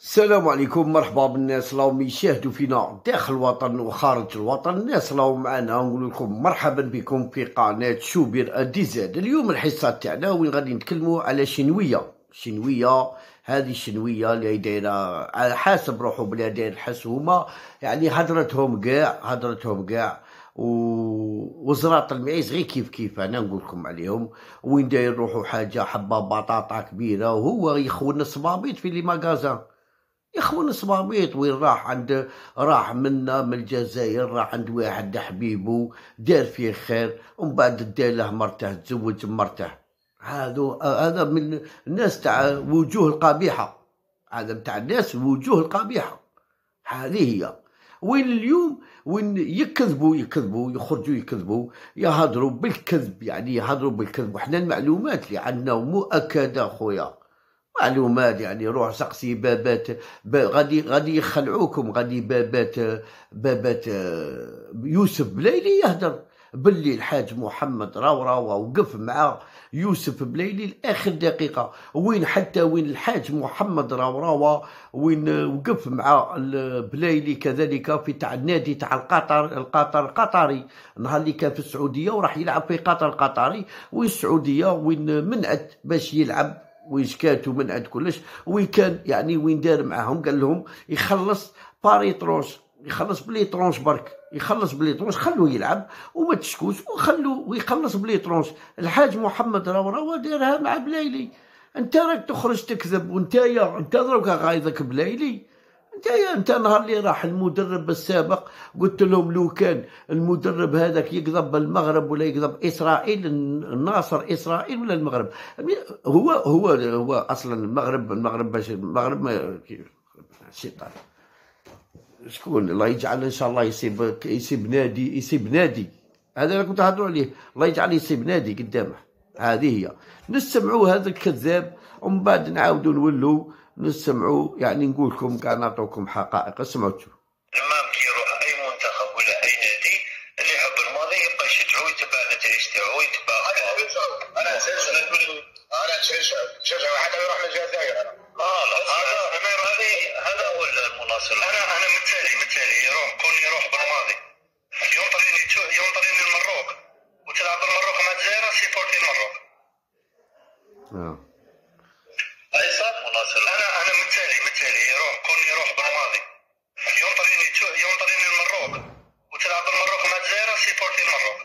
السلام عليكم مرحبا بالناس راهم يشاهدوا فينا داخل الوطن وخارج الوطن الناس راهم معنا نقول لكم مرحبا بكم في قناه شوبير زاد اليوم الحصه تاعنا وين غادي نتكلموا على شنويه شنويه هذه الشنويه اللي دايره على حسب روحو بلا داير يعني هضرتهم كاع هضرتهم كاع وزراط المعيز غير كيف كيف انا نقول لكم عليهم وين داير روحو حاجه حبه بطاطا كبيره وهو يخون الصبابيط في لي ماغازان يا اخوان صبابيط وين راح عند راح منا من الجزائر راح عند واحد حبيبو دار فيه خير ومن بعد دار له مرته تزوج مرته هذا هذا من الناس تاع وجوه القبيحه هذا تاع الناس الوجوه القبيحه هذه هي وين اليوم وين يكذبوا يكذبوا يخرجوا يكذبوا يهضروا بالكذب يعني يهضروا بالكذب وحنا المعلومات اللي عندنا مؤكده خويا معلومات يعني روح سقسي بابات غادي غادي يخلعوكم غادي بابات بابات يوسف بليلي يهدر باللي الحاج محمد راو راو وقف مع يوسف بليلي لاخر دقيقه وين حتى وين الحاج محمد راو راو وين وقف مع بليلي كذلك في تاع النادي تاع القطر القطر القطري نهار اللي كان في السعوديه وراح يلعب في قطر القطري وين السعوديه وين منعت باش يلعب وين شكات ومن عند كلش وين كان يعني وين دار معاهم قال لهم يخلص باري ترونش يخلص بلي ترونش برك يخلص بلي ترونش خلوه يلعب وما تشكوش وخلو ويخلص بلي ترونش الحاج محمد راه راه دارها مع بلايلي انت راك تخرج تكذب وانت يا انت راك غايضك بلايلي انت انت نهار اللي راح المدرب السابق قلت لهم لو كان المدرب هذاك يكذب المغرب ولا يكذب اسرائيل الناصر اسرائيل ولا المغرب هو هو هو اصلا المغرب المغرب باش المغرب ما شيطان شكون الله يجعل ان شاء الله يصيب يصيب نادي يصيب نادي هذا اللي كنت هضروا عليه الله يجعل يصيب نادي قدامه هذه هي نسمعوا هذا الكذاب ومن بعد نعاودوا نولوا نسمعوا يعني نقول لكم كاع نعطوكم حقائق اسمعوا تشوفوا لما نديروا اي منتخب ولا اي نادي اللي يحب الماضي يبقى يشجعوا يتبع نتائج تاعو يتبع انا نشجع انا نشجع نشجع واحد يروح للجزائر الجزائر انا هذا هذا هو المناصر انا انا مثالي مثالي يروح كون يروح بالماضي سيبورتي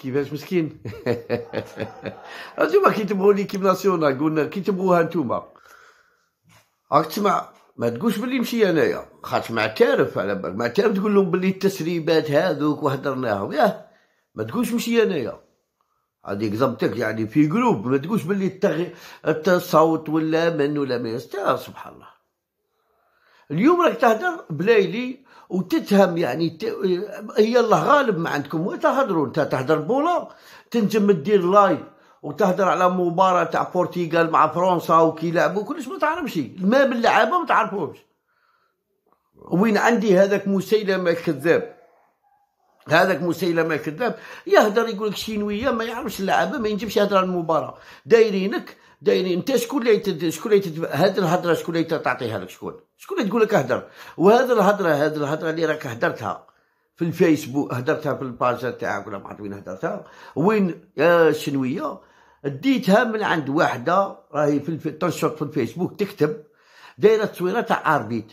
كيفاش مسكين انتوما كي تبغوا ليكيب ناسيونال قلنا كي تبغوها انتوما راك تسمع ما تقولش بلي نمشي انايا خاطر معترف على بالك معترف تقول لهم بلي التسريبات هذوك وهدرناهم ياه ما تقولش مشي انايا هادي كذبتك يعني في جروب ما تقولش بلي التغي الصوت ولا من ولا من سبحان الله اليوم راك تهدر بلايلي وتتهم يعني ت... هي الله غالب ما عندكم وين تهضروا انت تهدر بولا تنجم دير لايف وتهدر على مباراه تاع بورتيغال مع فرنسا لعبوا كلش ما تعرفش ما من اللعابه ما تعرفوش وين عندي هذاك مسيلمه الكذاب هذاك مسيلمة كذاب يهدر يقول لك شينويه ما يعرفش اللعابه ما ينجمش يهدر على المباراه دايرينك دايرين انت شكون اللي شكون اللي هاد هذه الهضره شكون اللي تعطيها لك شكون شكون اللي تقول لك اهدر وهذه الهضره هذه الهضره اللي راك هدرتها في الفيسبوك هدرتها في الباج تاعك ولا ما عرفت وين هدرتها وين يا شنويه ديتها من عند واحده راهي في الف... تنشط في الفيسبوك تكتب دايره تصويره تاع اربيت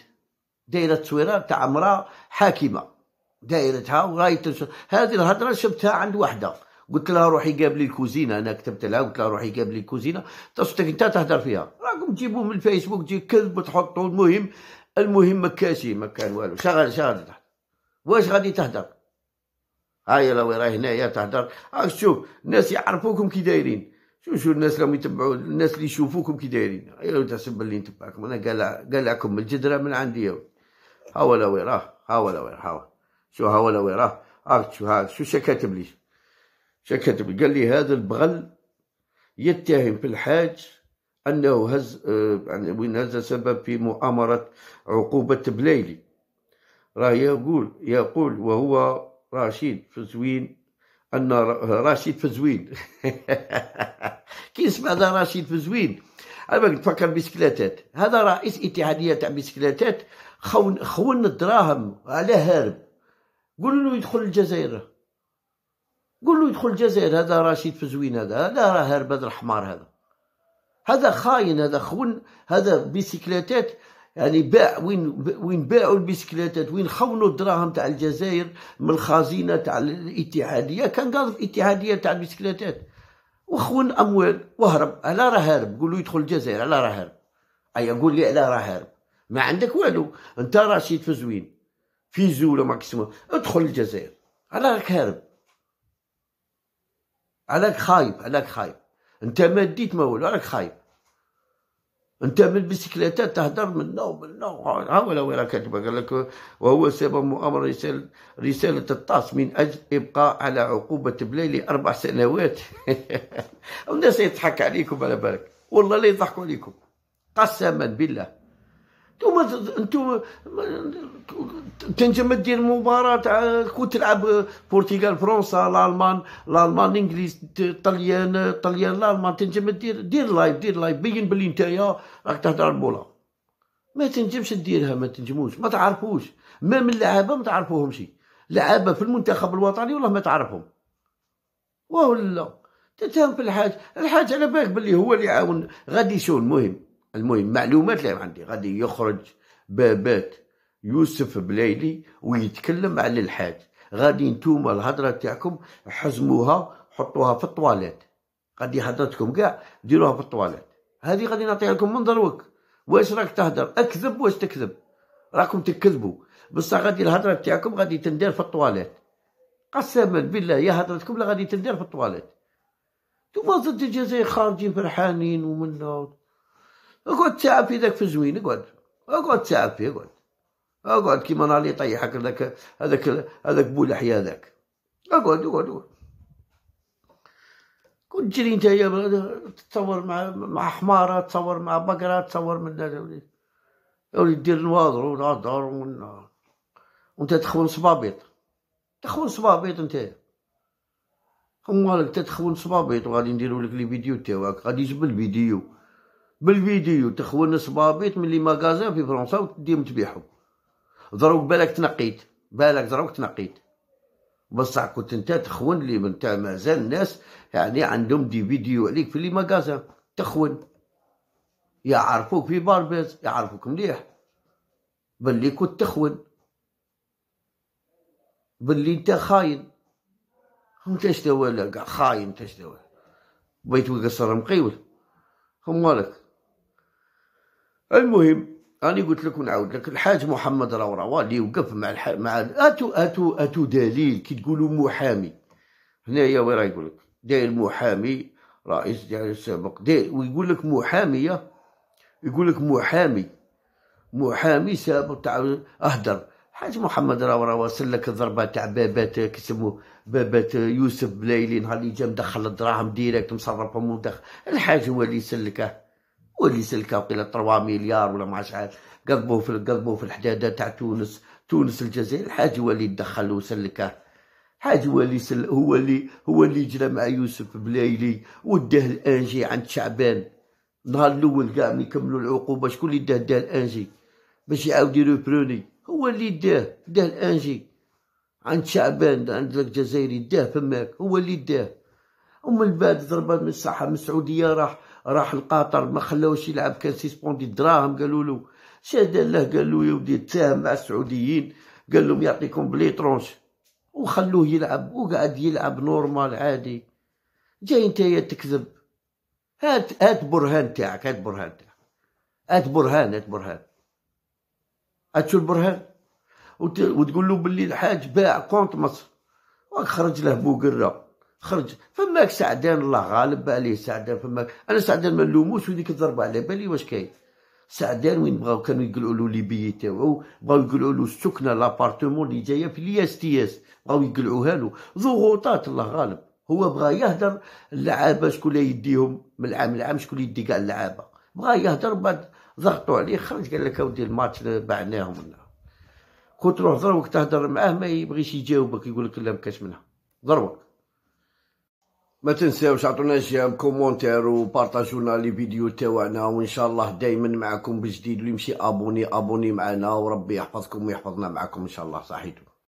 دايره تصويره تاع امراه حاكمه دائرتها وغايه هذه الهضره شفتها عند وحده قلت لها روحي قابلي الكوزينه انا كتبت لها قلت لها روحي قابلي الكوزينه تصدق انت تهدر فيها راكم تجيبوه من الفيسبوك تجي كذب وتحطوا المهم المهم مكاشي ما كان والو شغل شغل تحت واش غادي تهدر هاي لو راهي هنايا تهدر شوف الناس يعرفوكم كي دايرين شوف شوف الناس راهم يتبعوا الناس اللي يشوفوكم كي دايرين انت تسب اللي نتبعكم انا قال من الجدره من عندي ها هو لا ويراه ها هو لا راه شو ها ولا وي راه عرفت شو ها شو شكاتب لي شكاتب قال لي هذا البغل يتهم في الحاج انه هز آه، يعني وين هز سبب في مؤامره عقوبه بليلي راه يقول يقول وهو رشيد فزوين ان راشيد فزوين كي اسم هذا رشيد فزوين انا تفكر بسكلاتات هذا رئيس اتحاديه تاع بسكلاتات خون خون الدراهم على هارب قول له يدخل الجزائر قول له يدخل الجزائر هذا رشيد فزوين هذا هذا راه هرب هذا الحمار هذا هذا خاين هذا خون هذا بيسيكليتات يعني باع وين وين باعوا البيسكليتات وين خونوا الدراهم تاع الجزائر من الخزينه تاع الاتحاديه كان قاضي الاتحاديه تاع البيسكليتات وخون اموال وهرب على راه هارب قولوا يدخل الجزائر على راه هارب اي قول لي على راه هارب ما عندك والو انت رشيد فزوين في زولة ماكسيموم ادخل الجزائر على هارب علاك خايب علاك خايب انت ما ديت ما والو راك خايب انت من البسكليتات تهدر من نو من نو ها ولا وين كاتبه قال لك وهو سبب مؤامره رساله رساله الطاس من اجل ابقاء على عقوبه بليلي اربع سنوات الناس يضحك عليكم على بالك والله لا يضحكوا عليكم قسما بالله انتوما انتوما تنجم دير مباراه تاع كون تلعب البرتغال فرنسا الالمان الالمان الانجليز الطليان الطليان الالمان تنجم دير دير لايف دير لايف بين بلي نتايا راك تهضر البوله ما تنجمش ديرها ما تنجموش ما تعرفوش ما من اللعابه ما تعرفوهمش لعابه في المنتخب الوطني والله ما تعرفهم ولا تتهم في الحاج الحاج على بالك بلي هو اللي عاون غادي يشون مهم المهم معلومات اللي عندي غادي يخرج بابات يوسف بليلي ويتكلم على الحاج غادي نتوما الهضره تاعكم حزموها حطوها في الطواليت غادي هضرتكم كاع ديروها في الطواليت هذه غادي نعطيها لكم من دروك واش راك تهضر اكذب واش تكذب راكم تكذبوا بصح غادي الهضره تاعكم غادي تندار في الطواليت قسما بالله يا هضرتكم لا غادي تندار في الطواليت نتوما ضد الجزائر خارجين فرحانين ومنه اقعد ساعة في ذاك في الزوين اقعد اقعد ساعة فيه اقعد اقعد كيما نهار اللي يطيحك هذاك هذاك هذاك بولحيا هذاك اقعد اقعد اقعد كنت تجري نتايا تتصور مع مع حمارة تصور مع بقرة تصور من هذا وليد وليد دير و ونهضر و وانت تخون صبابيط تخون صبابيط نتايا مالك تتخون صبابيط وغادي نديرو لك لي فيديو تاعك غادي يجبد فيديو بالفيديو تخون صبابيط من لي ماغازان في فرنسا وتديهم تبيعهم ضروك بالك تنقيت بالك ضروك تنقيت بصح كنت انت تخون لي نتا مازال الناس يعني عندهم دي فيديو عليك في لي ماغازان تخون يعرفوك في باربيز يعرفوك مليح باللي كنت تخون باللي انت خاين انت اش دوا خاين انت اش دوا بغيت وقصر مقيول هم مالك المهم راني قلت لك ونعاود لك الحاج محمد روروه اللي وقف مع الح... مع اتو اتو اتو دليل كي تقولوا محامي هنايا وين راه يقول لك داير محامي رئيس ديال السابق داير ويقول لك محاميه يقول لك محامي محامي سابق تاع اهدر حاج محمد روروه سلك الضربه تاع بابات كيسمو بابات يوسف بلايلي نهار اللي جا مدخل الدراهم ديريكت مصرفهم ودخل الحاج هو اللي سلكه واللي سلكها وقيله 3 مليار ولا ما عرفتش عاد قضبوه في قضبوه في الحداده تاع تونس تونس الجزائر الحاج هو اللي تدخل وسلكه الحاج هو اللي سل هو اللي هو اللي جرى مع يوسف بلايلي وداه الانجي عند شعبان نهار الاول كاع ملي كملوا العقوبه شكون اللي داه داه الانجي باش يعاود يروبروني هو اللي داه داه الانجي عند شعبان عند الجزائري داه فماك هو اللي داه ومن بعد ضربه من الصحه من السعوديه راح راح لقطر ما خلاوش يلعب كان سيسبوندي دراهم قالوا له شاد الله قال له يا ودي تساهم مع السعوديين قال لهم يعطيكم بلي ترونش وخلوه يلعب وقعد يلعب نورمال عادي جاي انت يا تكذب هات هات برهان تاعك هات برهان تاعك هات برهان هات برهان هات شو البرهان وتقول له باللي الحاج باع كونت مصر وخرج له بوقره خرج فماك سعدان الله غالب عليه سعدان فماك انا سعدان ما نلوموش وديك الضربه على بالي واش كاين سعدان وين بغاو كانوا يقولوا له ليبي تاعو بغاو يقولوا له السكنه لابارتمون اللي جايه في الياس تياس بغاو يقلعوها له ضغوطات الله غالب هو بغا يهدر اللعابه شكون يديهم من العام لعام شكون يدي كاع اللعابه بغا يهدر بعد ضغطوا عليه خرج قال لك اودي الماتش بعناهم ولا كنت تروح ضربك تهدر معاه ما يبغيش يجاوبك يقول لك لا مكاش منها ضربك ما تنساوش عطوناش كومونتير وبارطاجونا لي فيديو تاعنا وان شاء الله دائما معكم بجديد اللي يمشي ابوني ابوني معنا وربي يحفظكم ويحفظنا معكم ان شاء الله صحيتو